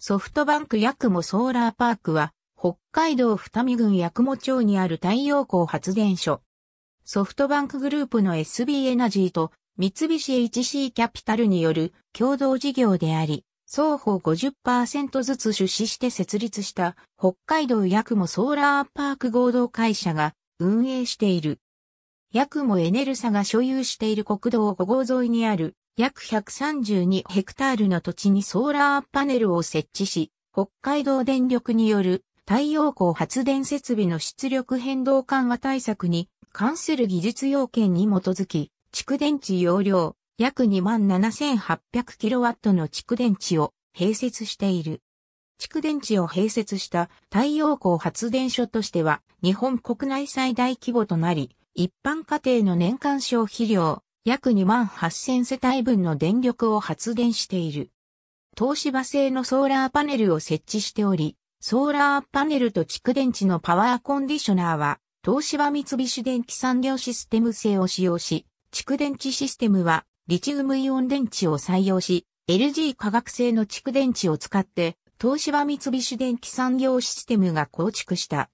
ソフトバンクヤクモソーラーパークは、北海道二見郡ヤクモ町にある太陽光発電所。ソフトバンクグループの SB エナジーと三菱 HC キャピタルによる共同事業であり、双方50%ずつ出資して設立した北海道ヤクモソーラーパーク合同会社が運営している。ヤクモエネルサが所有している国道5号沿いにある約132ヘクタールの土地にソーラーパネルを設置し、北海道電力による太陽光発電設備の出力変動緩和対策に関する技術要件に基づき、蓄電池容量約 27,800kW の蓄電池を併設している。蓄電池を併設した太陽光発電所としては日本国内最大規模となり、一般家庭の年間消費量約2万8000世帯分の電力を発電している。東芝製のソーラーパネルを設置しており、ソーラーパネルと蓄電池のパワーコンディショナーは、東芝三菱電機産業システム製を使用し、蓄電池システムは、リチウムイオン電池を採用し、LG 化学製の蓄電池を使って、東芝三菱電機産業システムが構築した。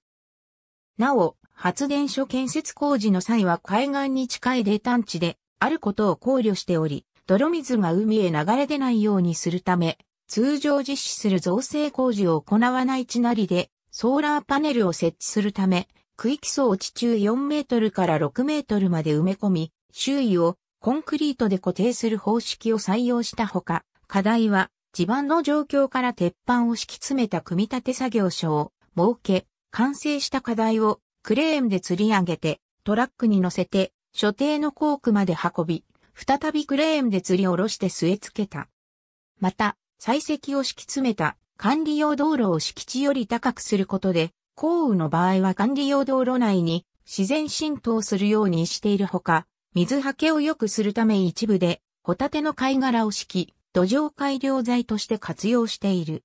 なお、発電所建設工事の際は海岸に近い冷炭地であることを考慮しており、泥水が海へ流れ出ないようにするため、通常実施する造成工事を行わない地なりで、ソーラーパネルを設置するため、区域層を地中4メートルから6メートルまで埋め込み、周囲をコンクリートで固定する方式を採用したほか、課題は地盤の状況から鉄板を敷き詰めた組み立て作業所を設け、完成した課題をクレーンで吊り上げてトラックに乗せて所定の航クまで運び、再びクレーンで吊り下ろして据え付けた。また、採石を敷き詰めた管理用道路を敷地より高くすることで、降雨の場合は管理用道路内に自然浸透するようにしているほか、水はけを良くするため一部で、ホタテの貝殻を敷き、土壌改良材として活用している。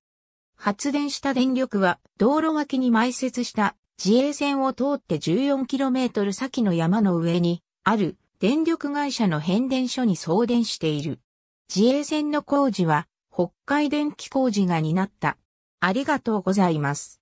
発電した電力は道路脇に埋設した自衛線を通って 14km 先の山の上にある電力会社の変電所に送電している。自衛線の工事は北海電気工事が担った。ありがとうございます。